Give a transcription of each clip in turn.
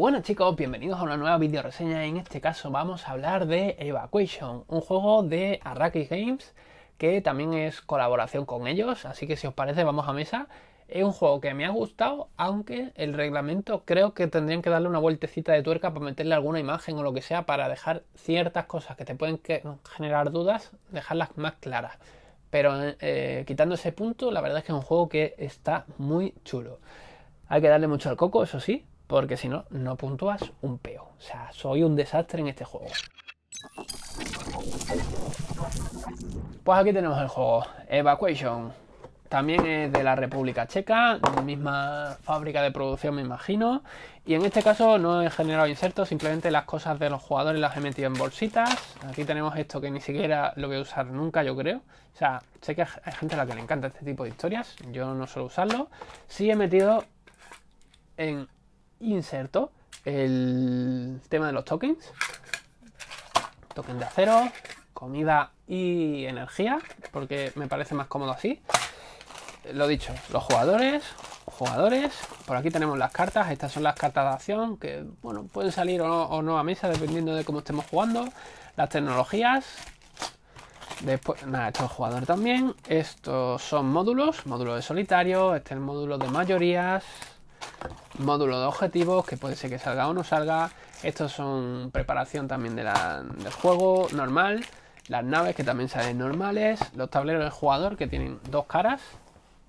Buenas chicos, bienvenidos a una nueva video reseña. En este caso vamos a hablar de Evacuation, un juego de Arrakis Games que también es colaboración con ellos, así que si os parece vamos a mesa. Es un juego que me ha gustado, aunque el reglamento creo que tendrían que darle una vueltecita de tuerca para meterle alguna imagen o lo que sea para dejar ciertas cosas que te pueden generar dudas, dejarlas más claras. Pero eh, quitando ese punto, la verdad es que es un juego que está muy chulo. Hay que darle mucho al coco, eso sí, porque si no, no puntúas un peo. O sea, soy un desastre en este juego. Pues aquí tenemos el juego, Evacuation. También es de la República Checa, misma fábrica de producción me imagino. Y en este caso no he generado insertos, simplemente las cosas de los jugadores las he metido en bolsitas. Aquí tenemos esto que ni siquiera lo voy a usar nunca, yo creo. O sea, sé que hay gente a la que le encanta este tipo de historias, yo no suelo usarlo. Sí he metido en inserto el tema de los tokens. Token de acero, comida y energía, porque me parece más cómodo así. Lo dicho, los jugadores, jugadores. Por aquí tenemos las cartas. Estas son las cartas de acción que, bueno, pueden salir o no, a mesa dependiendo de cómo estemos jugando. Las tecnologías. Después, nada, esto es jugador también. Estos son módulos, módulo de solitario. Este es el módulo de mayorías módulo de objetivos, que puede ser que salga o no salga. Estos son preparación también del juego normal. Las naves que también salen normales. Los tableros del jugador que tienen dos caras.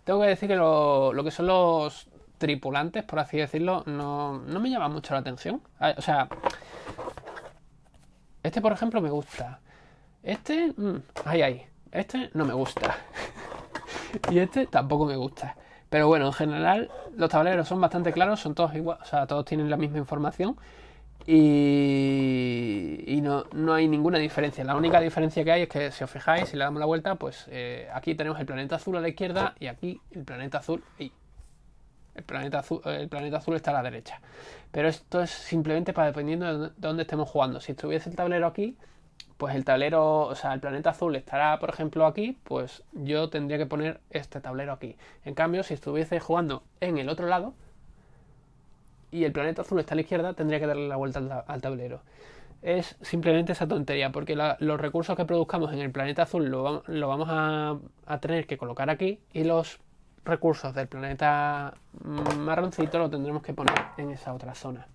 Tengo que decir que lo, que son los tripulantes, por así decirlo, no, me llama mucho la atención. Ah, o sea, este por ejemplo me gusta. Este, ay, mm, ay. Este no me gusta. y este tampoco me gusta. Pero bueno, en general los tableros son bastante claros, son todos iguales, o sea, todos tienen la misma información y, no, hay ninguna diferencia. La única diferencia que hay es que si os fijáis, si le damos la vuelta, pues eh, aquí tenemos el planeta azul a la izquierda y aquí el planeta azul el planeta azul, el planeta azul está a la derecha. Pero esto es simplemente para dependiendo de dónde estemos jugando. Si estuviese el tablero aquí, pues el tablero, o sea, el planeta azul estará, por ejemplo, aquí, pues yo tendría que poner este tablero aquí. En cambio, si estuviese jugando en el otro lado y el planeta azul está a la izquierda, tendría que darle la vuelta al, tablero. Es simplemente esa tontería, porque los recursos que produzcamos en el planeta azul los vamos a, a, tener que colocar aquí y los recursos del planeta marroncito lo tendremos que poner en esa otra zona.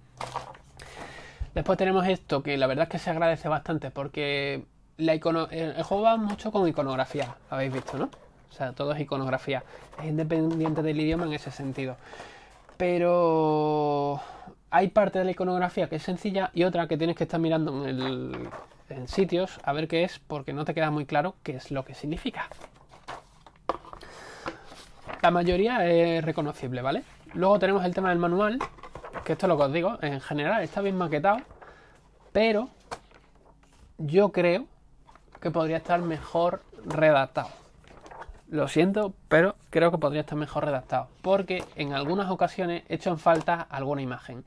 Después tenemos esto, que la verdad es que se agradece bastante porque la el juego va mucho con iconografía, habéis visto, ¿no? O sea, todo es iconografía. Es independiente del idioma en ese sentido. Pero hay parte de la iconografía que es sencilla y otra que tienes que estar mirando en, en sitios a ver qué es porque no te queda muy claro qué es lo que significa. La mayoría es reconocible, ¿vale? Luego tenemos el tema del manual, que esto es lo que os digo, en general está bien maquetado, pero yo creo que podría estar mejor redactado. Lo siento, pero creo que podría estar mejor redactado, porque en algunas ocasiones he hecho en falta alguna imagen.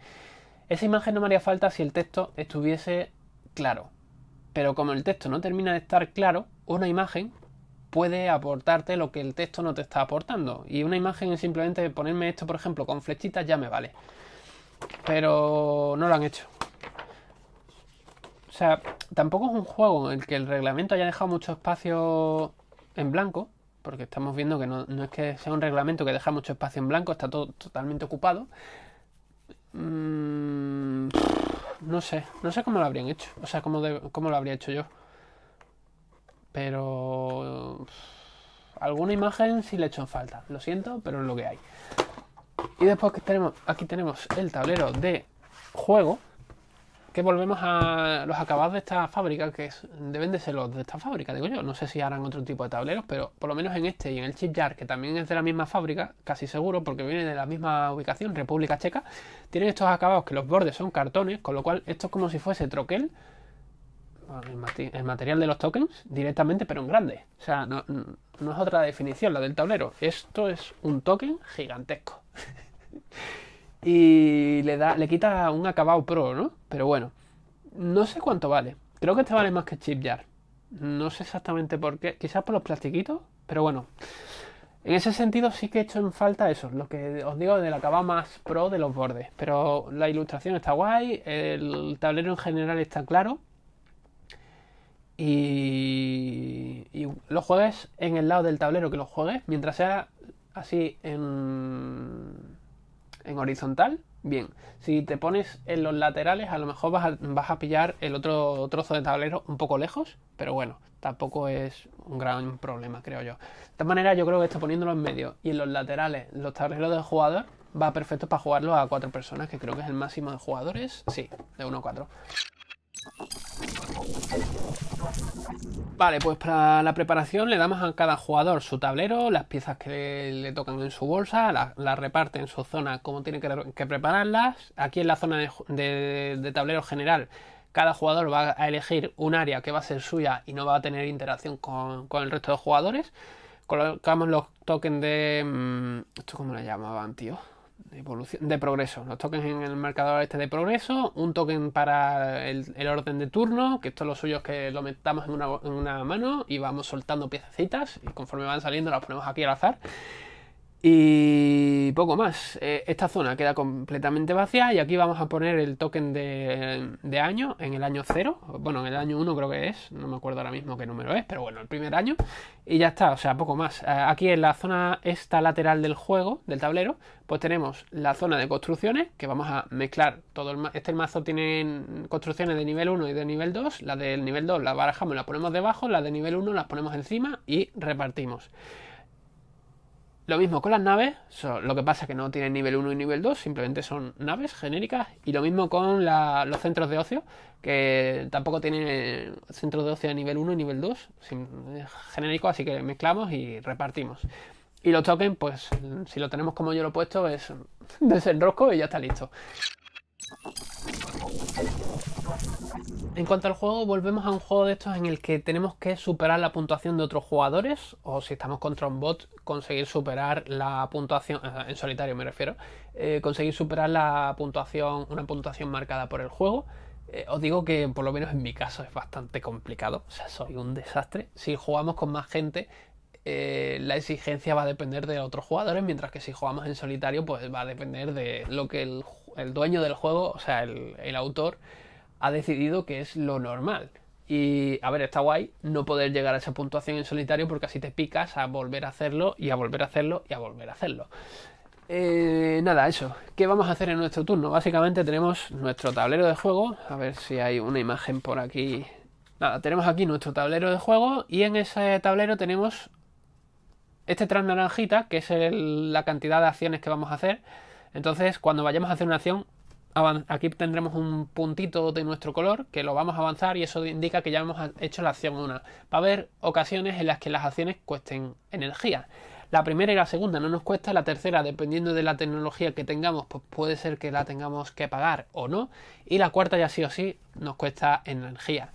Esa imagen no me haría falta si el texto estuviese claro, pero como el texto no termina de estar claro, una imagen puede aportarte lo que el texto no te está aportando. Y una imagen es simplemente ponerme esto, por ejemplo, con flechitas ya me vale. Pero no lo han hecho. O sea, tampoco es un juego en el que el reglamento haya dejado mucho espacio en blanco, porque estamos viendo que no, es que sea un reglamento que deja mucho espacio en blanco, está todo totalmente ocupado. Mm, no sé, no sé cómo lo habrían hecho, o sea, cómo, lo habría hecho yo. Pero alguna imagen sí le he hecho falta. Lo siento, pero es lo que hay. Y después que tenemos, aquí tenemos el tablero de juego, que volvemos a los acabados de esta fábrica, que deben de ser los de esta fábrica, digo yo. No sé si harán otro tipo de tableros, pero por lo menos en este y en el Chip Jar, que también es de la misma fábrica, casi seguro, porque viene de la misma ubicación, República Checa, tienen estos acabados que los bordes son cartones, con lo cual esto es como si fuese troquel, el, material de los tokens directamente, pero en grande. O sea, no, es otra definición la del tablero. Esto es un token gigantesco. y le, da, le quita un acabado pro, ¿no? Pero bueno, no sé cuánto vale. Creo que este vale más que chipyard No sé exactamente por qué. Quizás por los plastiquitos, pero bueno. En ese sentido sí que he hecho en falta eso, lo que os digo del acabado más pro de los bordes. Pero la ilustración está guay, el tablero en general está claro y, y, lo juegues en el lado del tablero que lo juegues, mientras sea así en, en horizontal, bien. Si te pones en los laterales, a lo mejor vas a, pillar el otro trozo de tablero un poco lejos, pero bueno, tampoco es un gran problema, creo yo. De esta manera, yo creo que esto poniéndolo en medio y en los laterales, los tableros del jugador, va perfecto para jugarlo a cuatro personas, que creo que es el máximo de jugadores, sí, de uno a cuatro. Vale, pues para la preparación le damos a cada jugador su tablero, las piezas que le tocan en su bolsa, las la reparte en su zona como tiene que, prepararlas. Aquí en la zona de, tablero general, cada jugador va a elegir un área que va a ser suya y no va a tener interacción con, con el resto de jugadores. Colocamos los tokens de... Mm, ¿Esto cómo lo llamaban, tío? de, de progreso. Los tokens en el marcador este de progreso, un token para el, orden de turno, que esto lo suyo es que lo metamos en una, en una mano y vamos soltando piececitas y conforme van saliendo las ponemos aquí al azar. Y poco más. Eh, esta zona queda completamente vacía y aquí vamos a poner el token de, año en el año 0. Bueno, en el año 1 creo que es. No me acuerdo ahora mismo qué número es, pero bueno, el primer año. Y ya está, o sea, poco más. Eh, aquí en la zona esta lateral del juego, del tablero, pues tenemos la zona de construcciones, que vamos a mezclar todo el Este mazo tiene construcciones de nivel 1 y de nivel 2. la del nivel 2 las barajamos, las ponemos debajo, las de nivel 1 las ponemos encima y repartimos. Lo mismo con las naves, lo que pasa es que no tienen nivel 1 y nivel 2, simplemente son naves genéricas. Y lo mismo con los centros de ocio, que tampoco tienen eh, centros de ocio a nivel 1 y nivel 2, eh, genérico, así que mezclamos y repartimos. Y los tokens, pues si lo tenemos como yo lo he puesto, es desenrosco y ya está listo. En cuanto al juego, volvemos a un juego de estos en el que tenemos que superar la puntuación de otros jugadores, o si estamos contra un bot, conseguir superar la puntuación, eh, en solitario me refiero, eh, conseguir superar la puntuación, una puntuación marcada por el juego. Eh, os digo que por lo menos en mi caso es bastante complicado, o sea, soy un desastre. Si jugamos con más gente, la exigencia va a depender de otros jugadores, mientras que si jugamos en solitario, pues va a depender de lo que el, dueño del juego, o sea, el autor, ha decidido que es lo normal. Y a ver, está guay no poder llegar a esa puntuación en solitario porque así te picas a volver a hacerlo y a volver a hacerlo y a volver a hacerlo. Eh, nada, eso. ¿Qué vamos a hacer en nuestro turno? Básicamente tenemos nuestro tablero de juego. A ver si hay una imagen por aquí. Nada, tenemos aquí nuestro tablero de juego y en ese tablero tenemos este tras naranjita, que es la cantidad de acciones que vamos a hacer. Entonces, cuando vayamos a hacer una acción, aquí tendremos un puntito de nuestro color que lo vamos a avanzar y eso indica que ya hemos hecho la acción 1. Va a haber ocasiones en las que las acciones cuesten energía. La primera y la segunda no nos cuesta, la tercera, dependiendo de la tecnología que tengamos, pues puede ser que la tengamos que pagar o no. Y la cuarta ya sí o sí nos cuesta energía.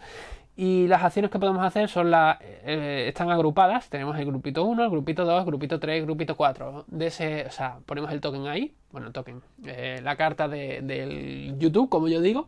Y las acciones que podemos hacer son las. Eh, están agrupadas. Tenemos el grupito 1, el grupito 2, el grupito 3, el grupito 4. De ese, o sea, ponemos el token ahí. Bueno, token. Eh, la carta de, del YouTube, como yo digo.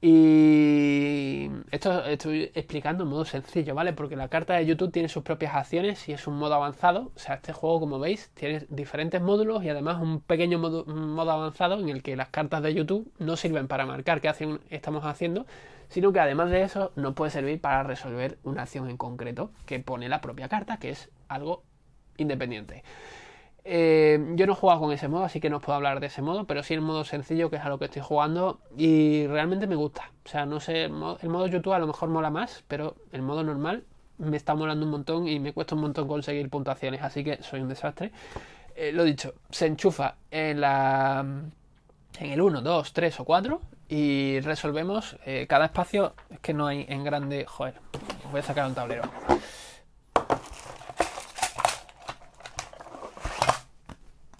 Y esto estoy explicando en modo sencillo, ¿vale? Porque la carta de YouTube tiene sus propias acciones y es un modo avanzado. O sea, este juego, como veis, tiene diferentes módulos y además un pequeño modo, avanzado en el que las cartas de YouTube no sirven para marcar qué acción estamos haciendo, sino que además de eso nos puede servir para resolver una acción en concreto que pone la propia carta, que es algo independiente. Eh, yo no he jugado con ese modo, así que no os puedo hablar de ese modo, pero sí el modo sencillo, que es a lo que estoy jugando, y realmente me gusta. O sea, no sé, el modo, YouTube a lo mejor mola más, pero el modo normal me está molando un montón y me cuesta un montón conseguir puntuaciones, así que soy un desastre. Eh, lo dicho, se enchufa en la en el 1, 2, 3 o 4 y resolvemos eh, cada espacio es que no hay en grande joder voy a sacar un tablero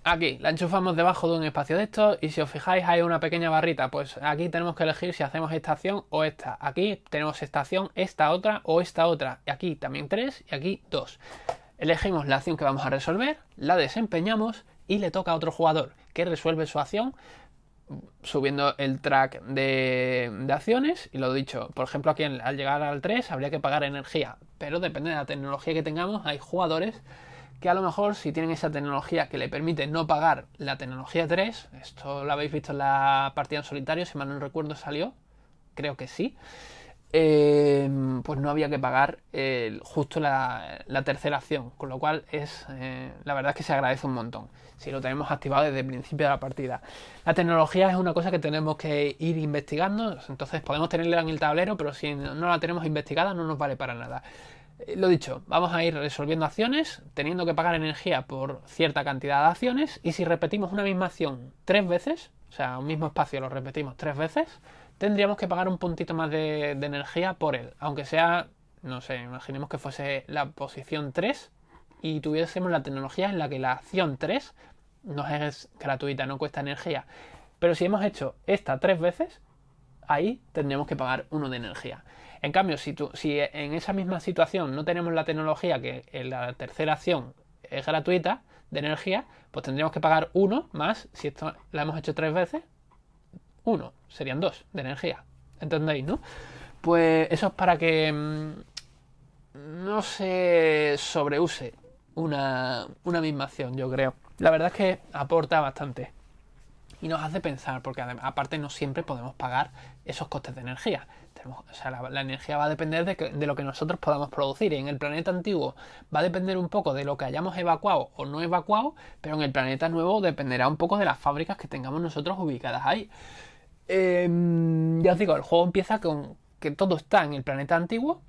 aquí la enchufamos debajo de un espacio de estos y si os fijáis hay una pequeña barrita pues aquí tenemos que elegir si hacemos esta acción o esta aquí tenemos esta acción esta otra o esta otra y aquí también tres y aquí dos elegimos la acción que vamos a resolver la desempeñamos y le toca a otro jugador que resuelve su acción subiendo el track de, acciones y lo dicho, por ejemplo aquí al llegar al 3 habría que pagar energía, pero depende de la tecnología que tengamos, hay jugadores que a lo mejor si tienen esa tecnología que le permite no pagar la tecnología 3, esto lo habéis visto en la partida en solitario, si mal no recuerdo salió, creo que sí, Em, pues no había que pagar justo la, tercera acción, con lo cual es eh, la verdad es que se agradece un montón si lo tenemos activado desde el principio de la partida. La tecnología es una cosa que tenemos que ir investigando, entonces podemos tenerla en el tablero, pero si no la tenemos investigada no nos vale para nada. Eh, lo dicho, vamos a ir resolviendo acciones, teniendo que pagar energía por cierta cantidad de acciones, y si repetimos una misma acción tres veces, o sea, un mismo espacio lo repetimos tres veces, tendríamos que pagar un puntito más de, energía por él. Aunque sea, no sé, imaginemos que fuese la posición 3 y tuviésemos la tecnología en la que la acción 3 nos es gratuita, no cuesta energía. Pero si hemos hecho esta tres veces, ahí tendríamos que pagar uno de energía. En cambio, si, tú, si en esa misma situación no tenemos la tecnología que la tercera acción es gratuita de energía, pues tendríamos que pagar uno más si esto la hemos hecho tres veces uno, serían dos de energía. ¿Entendéis, no? Pues eso es para que mm, no se sobreuse una, una misma acción, yo creo. La verdad es que aporta bastante y nos hace pensar, porque aparte no siempre podemos pagar esos costes de energía. la, energía va a depender de, de, lo que nosotros podamos producir. En el planeta antiguo va a depender un poco de lo que hayamos evacuado o no evacuado, pero en el planeta nuevo dependerá un poco de las fábricas que tengamos nosotros ubicadas ahí. Em, ya os digo, el juego empieza con que todo está en el planeta antiguo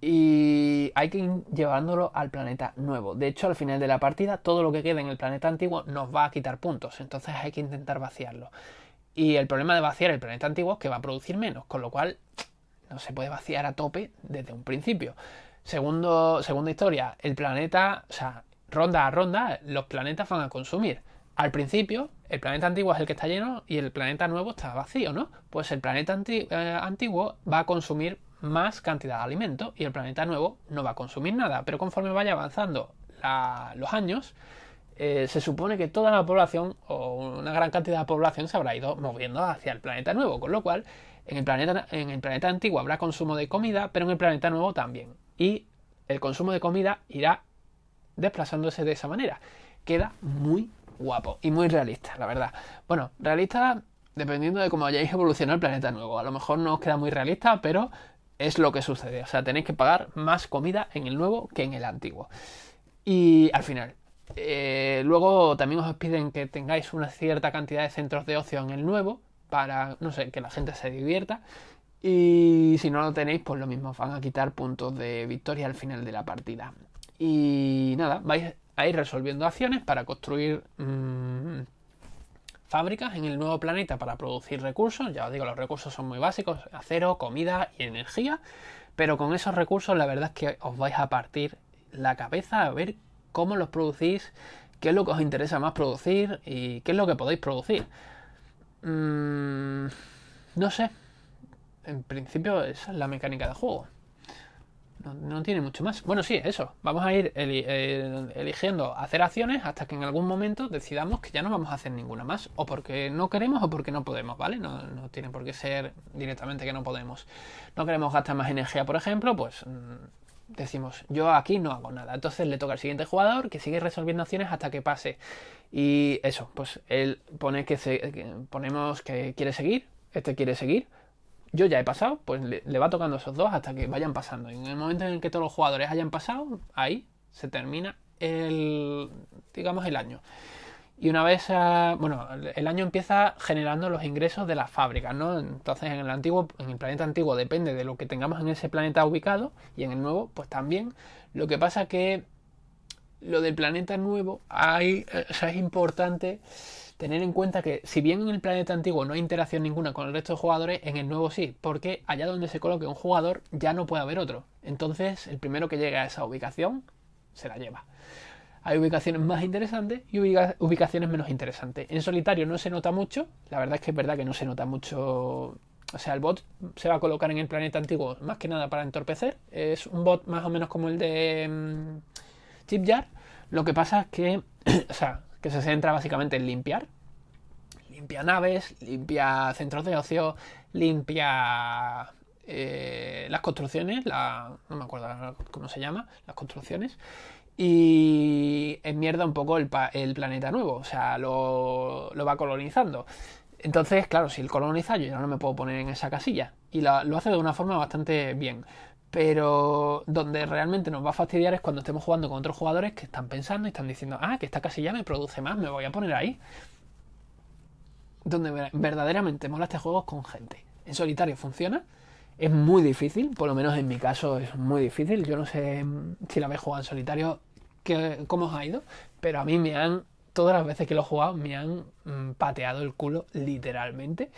y hay que ir llevándolo al planeta nuevo. De hecho, al final de la partida, todo lo que queda en el planeta antiguo nos va a quitar puntos, entonces hay que intentar vaciarlo. Y el problema de vaciar el planeta antiguo es que va a producir menos, con lo cual no se puede vaciar a tope desde un principio. Segundo, segunda historia, el planeta, o sea, ronda a ronda, los planetas van a consumir. Al principio el planeta antiguo es el que está lleno y el planeta nuevo está vacío, ¿no? Pues el planeta eh, antiguo va a consumir más cantidad de alimento y el planeta nuevo no va a consumir nada. Pero conforme vaya avanzando los años, eh, se supone que toda la población o una gran cantidad de población se habrá ido moviendo hacia el planeta nuevo, con lo cual en el planeta, en el planeta antiguo habrá consumo de comida, pero en el planeta nuevo también. Y el consumo de comida irá desplazándose de esa manera. Queda muy guapo y muy realista, la verdad. Bueno, realista dependiendo de cómo hayáis evolucionado el planeta nuevo. A lo mejor no os queda muy realista, pero es lo que sucede. O sea, tenéis que pagar más comida en el nuevo que en el antiguo. Y al final, eh, luego también os piden que tengáis una cierta cantidad de centros de ocio en el nuevo para, no sé, que la gente se divierta. Y si no lo tenéis, pues lo mismo, van a quitar puntos de victoria al final de la partida. Y nada, vais a resolviendo acciones para construir mm, fábricas en el nuevo planeta para producir recursos. Ya os digo, los recursos son muy básicos, acero, comida y energía, pero con esos recursos la verdad es que os vais a partir la cabeza a ver cómo los producís, qué es lo que os interesa más producir y qué es lo que podéis producir. Mm, no sé, en principio esa es la mecánica de juego. No, tiene mucho más. Bueno, sí, eso. Vamos a ir eligiendo hacer acciones hasta que en algún momento decidamos que ya no vamos a hacer ninguna más. O porque no queremos o porque no podemos, ¿vale? No, tiene por qué ser directamente que no podemos. No queremos gastar más energía, por ejemplo, pues mm, decimos, yo aquí no hago nada. Entonces le toca al siguiente jugador que sigue resolviendo acciones hasta que pase. Y eso, pues él pone que, ponemos que quiere seguir, este quiere seguir yo ya he pasado, pues le, va tocando esos dos hasta que vayan pasando. Y en el momento en el que todos los jugadores hayan pasado, ahí se termina el, digamos, el año. Y una vez, ah, bueno, el año empieza generando los ingresos de las fábricas, ¿no? Entonces en el antiguo, en el planeta antiguo depende de lo que tengamos en ese planeta ubicado y en el nuevo, pues también. Lo que pasa que lo del planeta nuevo hay, eh, es importante Tener en cuenta que si bien en el planeta antiguo no hay interacción ninguna con el resto de jugadores, en el nuevo sí, porque allá donde se coloque un jugador ya no puede haber otro. Entonces el primero que llegue a esa ubicación se la lleva. Hay ubicaciones más interesantes y ubicaciones menos interesantes. En solitario no se nota mucho, la verdad es que es verdad que no se nota mucho o sea, el bot se va a colocar en el planeta antiguo más que nada para entorpecer. Es un bot más o menos como el de mm, Chipjar. Lo que pasa es que, o sea, que se centra básicamente en limpiar. Limpia naves, limpia centros de ocio, limpia eh, las construcciones, la, no me acuerdo cómo se llama, las construcciones, y mierda un poco el, el planeta nuevo, o sea, lo, va colonizando. Entonces, claro, si el coloniza, yo ya no me puedo poner en esa casilla. Y lo hace de una forma bastante bien. Pero donde realmente nos va a fastidiar es cuando estemos jugando con otros jugadores que están pensando y están diciendo, ah, que esta casilla me produce más, me voy a poner ahí. Donde verdaderamente mola este juego es con gente. En solitario funciona, es muy difícil, por lo menos en mi caso es muy difícil. Yo no sé mm, si la habéis jugado en solitario, cómo os ha ido, pero a mí me han, todas las veces que lo he jugado, me han mm, pateado el culo literalmente.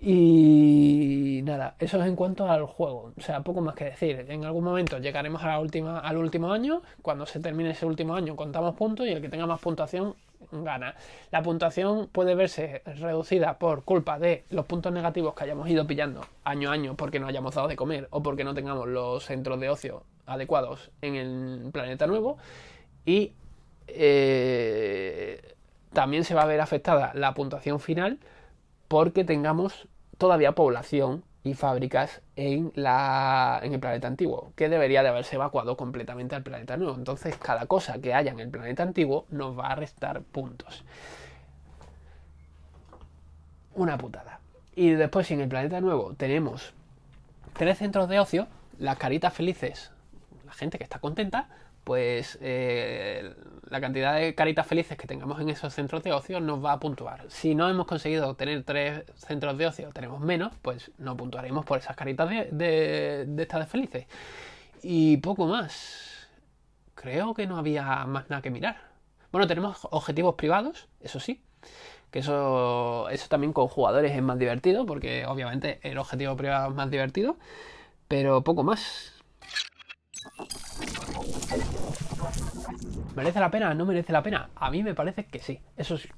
Y nada, eso es en cuanto al juego. O sea, poco más que decir. En algún momento llegaremos a al último año. Cuando se termine ese último año contamos puntos y el que tenga más puntuación gana. La puntuación puede verse reducida por culpa de los puntos negativos que hayamos ido pillando año a año porque no hayamos dado de comer o porque no tengamos los centros de ocio adecuados en el planeta nuevo. Y eh, también se va a ver afectada la puntuación final porque tengamos todavía población y fábricas en, el planeta antiguo, que debería de haberse evacuado completamente al planeta nuevo. Entonces, cada cosa que haya en el planeta antiguo nos va a restar puntos. Una putada. Y después, si en el planeta nuevo tenemos tres centros de ocio, las caritas felices, la gente que está contenta, pues eh, la cantidad de caritas felices que tengamos en esos centros de ocio nos va a puntuar. Si no hemos conseguido tener tres centros de ocio, tenemos menos, pues no puntuaremos por esas caritas de, de, estas felices. Y poco más. Creo que no había más nada que mirar. Bueno, tenemos objetivos privados, eso sí. Que eso, eso también con jugadores es más divertido, porque obviamente el objetivo privado es más divertido. Pero poco más. ¿Merece la pena? ¿No merece la pena? A mí me parece que sí. Eso sí.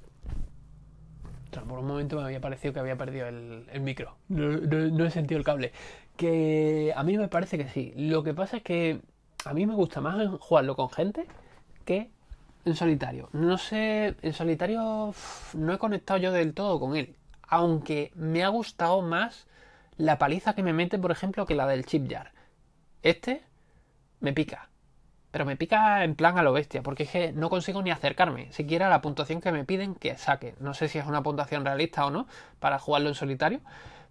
por un momento me había parecido que había perdido el, micro. No, he sentido el cable. Que a mí me parece que sí. Lo que pasa es que a mí me gusta más jugarlo con gente que en solitario. No sé, en solitario no he conectado yo del todo con él. Aunque me ha gustado más la paliza que me mete, por ejemplo, que la del chip Este me pica. Pero me pica en plan a lo bestia, porque es que no consigo ni acercarme, siquiera a la puntuación que me piden que saque. No sé si es una puntuación realista o no, para jugarlo en solitario,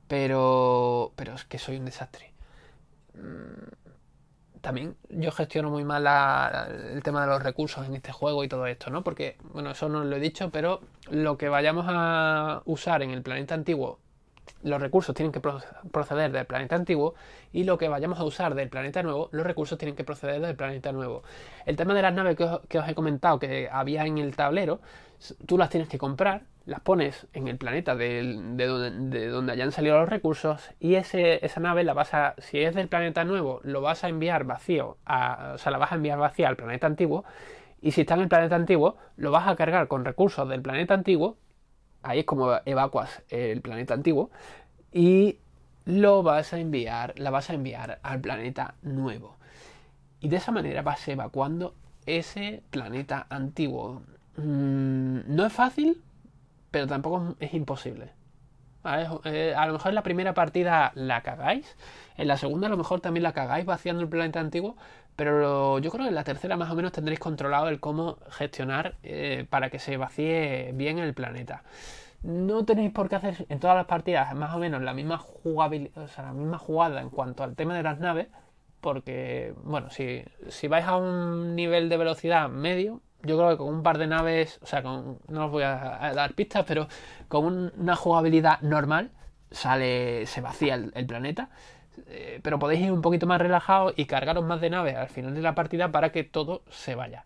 pero, pero es que soy un desastre. Mm, también yo gestiono muy mal el tema de los recursos en este juego y todo esto, ¿no? Porque, bueno, eso no lo he dicho, pero lo que vayamos a usar en el planeta antiguo los recursos tienen que proceder del planeta antiguo y lo que vayamos a usar del planeta nuevo, los recursos tienen que proceder del planeta nuevo. El tema de las naves que os, he comentado que había en el tablero, tú las tienes que comprar, las pones en el planeta de, donde, hayan salido los recursos y esa nave la vas a, si es del planeta nuevo, lo vas a enviar vacío, o sea, la vas a enviar vacía al planeta antiguo y si está en el planeta antiguo, lo vas a cargar con recursos del planeta antiguo ahí es como evacuas el planeta antiguo y lo vas a enviar, la vas a enviar al planeta nuevo. Y de esa manera vas evacuando ese planeta antiguo. Mm, no es fácil, pero tampoco es imposible. Eh, a lo mejor en la primera partida la cagáis, en la segunda a lo mejor también la cagáis vaciando el planeta antiguo, pero yo creo que en la tercera más o menos tendréis controlado el cómo gestionar eh, para que se vacíe bien el planeta. No tenéis por qué hacer en todas las partidas más o menos la misma, jugabilidad, o sea, la misma jugada en cuanto al tema de las naves, porque, bueno, si, vais a un nivel de velocidad medio, yo creo que con un par de naves, o sea, no os voy a, dar pistas, pero con una jugabilidad normal sale, se vacía el planeta. Eh, pero podéis ir un poquito más relajados y cargaros más de naves al final de la partida para que todo se vaya.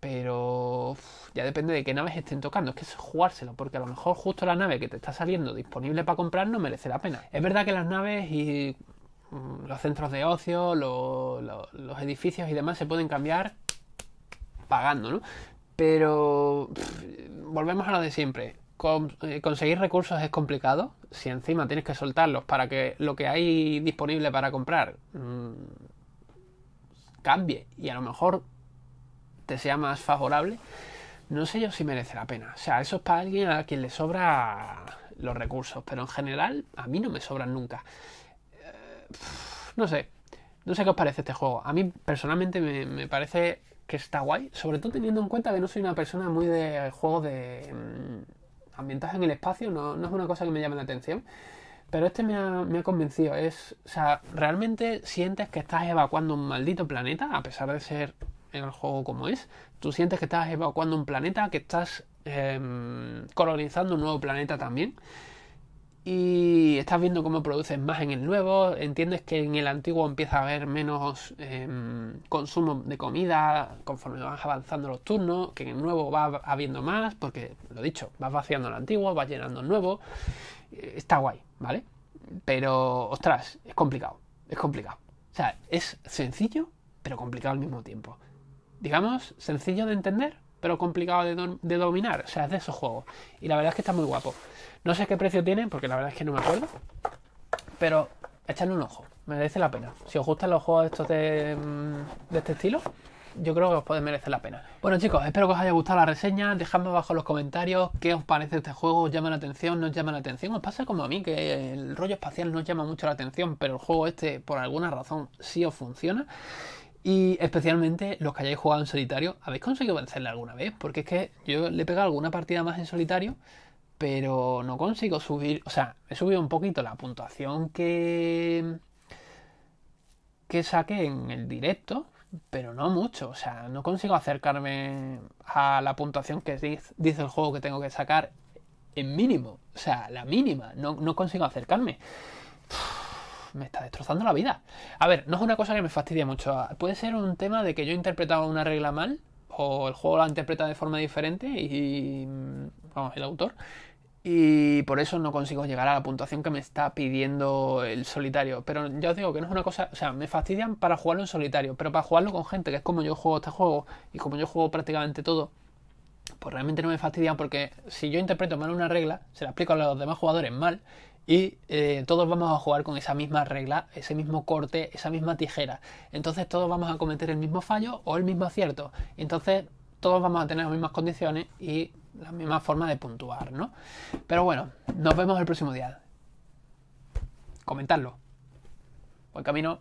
Pero ya depende de qué naves estén tocando, es que es jugárselo, porque a lo mejor justo la nave que te está saliendo disponible para comprar no merece la pena. Es verdad que las naves y mm, los centros de ocio, los, edificios y demás se pueden cambiar pagando, ¿no? Pero volvemos a lo de siempre. Eh, conseguir recursos es complicado. Si encima tienes que soltarlos para que lo que hay disponible para comprar mm, cambie y a lo mejor te sea más favorable, no sé yo si merece la pena. O sea, eso es para alguien a quien le sobra los recursos, pero en general a mí no me sobran nunca. Eh, no sé, no sé qué os parece este juego. A mí personalmente me, parece que está guay, sobre todo teniendo en cuenta que no soy una persona muy de juegos de... Mm, Ambientaje en el espacio, no, es una cosa que me llame la atención. Pero este me ha, convencido. Es, o sea, realmente sientes que estás evacuando un maldito planeta, a pesar de ser el juego como es. Tú sientes que estás evacuando un planeta, que estás em, colonizando un nuevo planeta también y estás viendo cómo produces más en el nuevo, entiendes que en el antiguo empieza a haber menos em, consumo de comida conforme van avanzando los turnos, que en el nuevo va habiendo más, porque lo dicho, vas vaciando el antiguo, vas llenando el nuevo, eh, está guay, ¿vale? Pero, ostras, es complicado, es complicado. O sea, es sencillo, pero complicado al mismo tiempo. Digamos, sencillo de entender, pero complicado de, de dominar, o sea, es de esos juegos. Y la verdad es que está muy guapo. No sé qué precio tiene, porque la verdad es que no me acuerdo. Pero echadle un ojo, merece la pena. Si os gustan los juegos estos mm, de, este estilo, yo creo que os puede merecer la pena. Bueno chicos, espero que os haya gustado la reseña. Dejadme abajo en los comentarios qué os parece este juego, os llama la atención, no os llama la atención. Os pasa como a mí, que el rollo espacial no llama mucho la atención, pero el juego este por alguna razón sí os funciona. Y especialmente los que hayáis jugado en solitario, ¿habéis conseguido vencerle alguna vez? Porque es que yo le he pegado alguna partida más en solitario pero no consigo subir, o sea, he subido un poquito la puntuación que que saqué en el directo, pero no mucho, o sea, no consigo acercarme a la puntuación que dice el juego que tengo que sacar en mínimo, o sea, la mínima, no, consigo acercarme. me está destrozando la vida. A ver, no es una cosa que me fastidie mucho. Ah, puede ser un tema de que yo interpretaba una regla mal o el juego la interpreta de forma diferente y mm, vamos, el autor y por eso no consigo llegar a la puntuación que me está pidiendo el solitario. Pero ya os digo que no es una cosa, o sea, me fastidian para jugarlo en solitario, pero para jugarlo con gente, que es como yo juego este juego y como yo juego prácticamente todo, pues realmente no me fastidian porque si yo interpreto mal una regla, se la explico a los demás jugadores mal y eh, todos vamos a jugar con esa misma regla, ese mismo corte, esa misma tijera. Entonces todos vamos a cometer el mismo fallo o el mismo acierto. Entonces todos vamos a tener las mismas condiciones y la misma forma de puntuar, ¿no? Pero bueno, nos vemos el próximo día. Comentarlo. Buen camino.